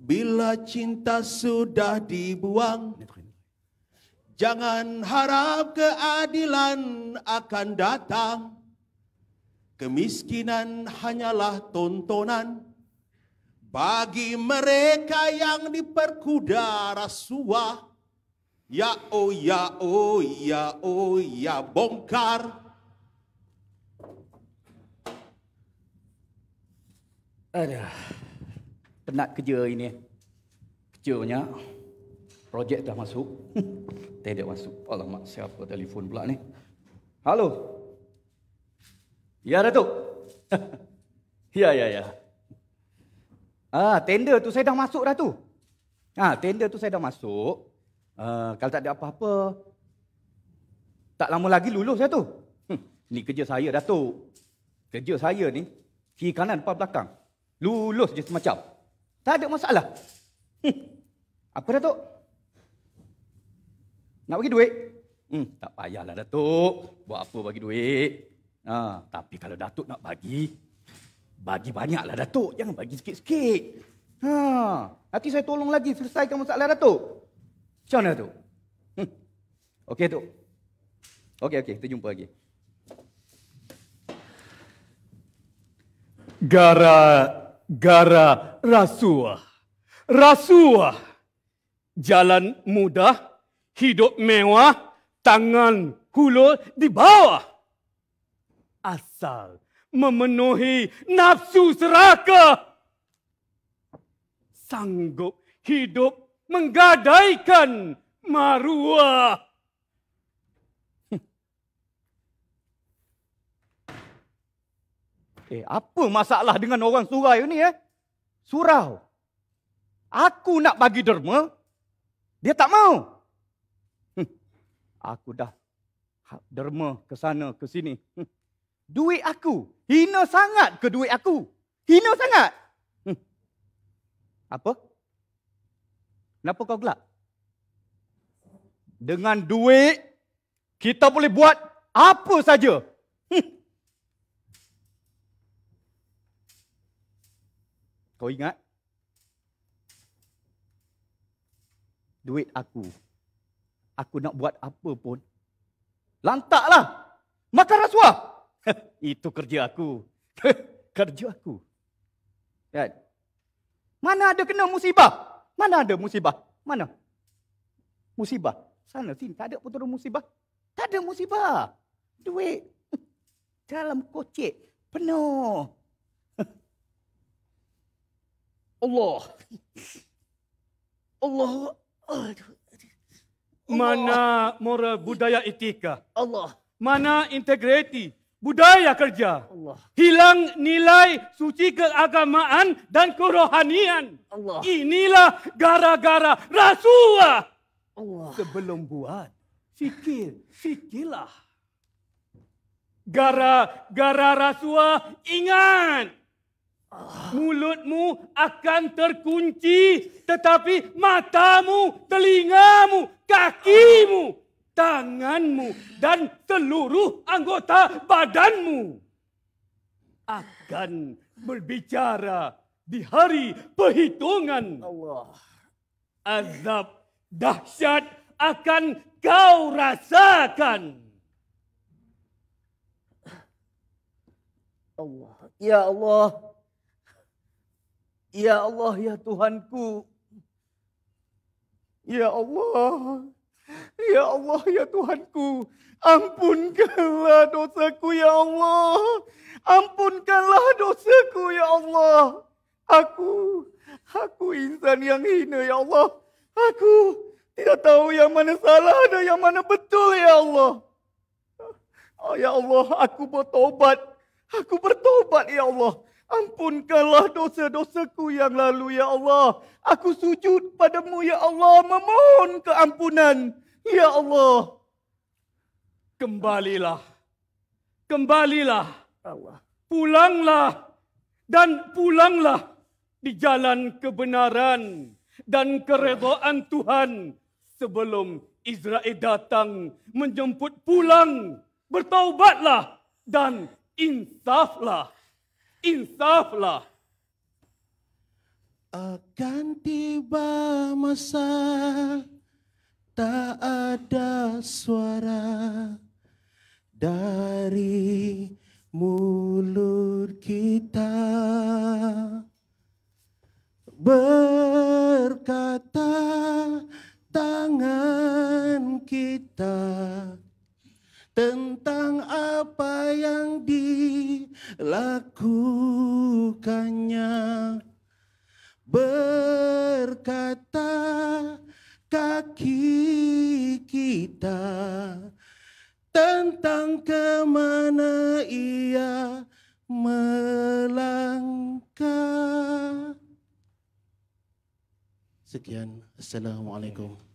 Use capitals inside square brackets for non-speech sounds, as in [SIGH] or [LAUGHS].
Bila cinta sudah dibuang Jangan harap keadilan akan datang Kemiskinan hanyalah tontonan Bagi mereka yang diperkuda rasuah Ya oh ya oh ya oh ya bongkar Aduh penat kerja hari ni. Kerja banyak. Projek dah masuk. [LAUGHS] Tidak masuk. Allah Alamak, siapa telefon pula ni? Halo. Ya, Datuk. [LAUGHS] ya, ya, ya. Ah, tender tu saya dah masuk dah tu. Ah, tender tu saya dah masuk. Uh, kalau tak ada apa-apa, tak lama lagi lulus saya tu. Hm, ni kerja saya, Datuk. Kerja saya ni, kiri kanan, depan belakang. Lulus je semacam. Tak ada masalah. Hmm. Apa Datuk? Nak bagi duit? Hmm, tak payahlah Datuk. Buat apa bagi duit? Ha, tapi kalau Datuk nak bagi, bagi banyaklah Datuk. Jangan bagi sikit-sikit. Ha, nanti saya tolong lagi selesaikan masalah Datuk. Macam mana Datuk? Hmm. Okey Datuk. Okey, okey. Kita jumpa lagi. Gara gara rasuah. Rasuah. Jalan mudah, hidup mewah, tangan hulur di bawah. Asal memenuhi nafsu seraka. Sanggup hidup menggadaikan maruah. Eh, apa masalah dengan orang surau ni eh? Surau. Aku nak bagi derma, dia tak mau. Aku dah ha, derma ke sana ke sini. Duit aku hina sangat ke duit aku? Hina sangat. Apa? Kenapa kau gelak? Dengan duit kita boleh buat apa saja Kau ingat? Duit aku. Aku nak buat apa pun. Lantaklah. Makan rasuah. [LAUGHS] Itu kerja aku. [LAUGHS] kerja aku. Kan? Mana ada kena musibah? Mana ada musibah? Mana? Musibah. Sana sini. Tak ada pun turun musibah. Tak ada musibah. Duit. [LAUGHS] Dalam kocik. Penuh. Allah. Allah. Mana moral budaya etika? Allah. Mana integriti budaya kerja? Allah. Hilang nilai suci keagamaan dan kerohanian. Allah. Inilah gara-gara rasuah. Allah. Sebelum buat, fikir, fikirlah. Gara-gara rasuah, ingat. Mulutmu akan terkunci, tetapi matamu, telingamu, kakimu, tanganmu, dan seluruh anggota badanmu akan berbicara di hari perhitungan. Allah. Azab dahsyat akan kau rasakan. Allah. Ya Allah. Ya Allah. Ya Allah, ya Tuhanku. Ya Allah. Ya Allah, ya Tuhanku. Ampunkanlah dosaku, ya Allah. Ampunkanlah dosaku, ya Allah. Aku, aku insan yang hina, ya Allah. Aku tidak tahu yang mana salah dan yang mana betul, ya Allah. Oh, ya Allah, aku bertobat. Aku bertobat, ya Allah. Ampunkanlah dosa-dosaku yang lalu, Ya Allah. Aku sujud padamu, Ya Allah, memohon keampunan. Ya Allah, kembalilah. Kembalilah. Allah. Pulanglah dan pulanglah di jalan kebenaran dan keredoan Tuhan sebelum Israel datang menjemput pulang. Bertaubatlah dan insaflah. Insaflah. Akan tiba masa tak ada suara dari mulut kita berkata tangan kita tentang berkata kaki kita tentang kemana ia melangkah. Sekian, Assalamualaikum.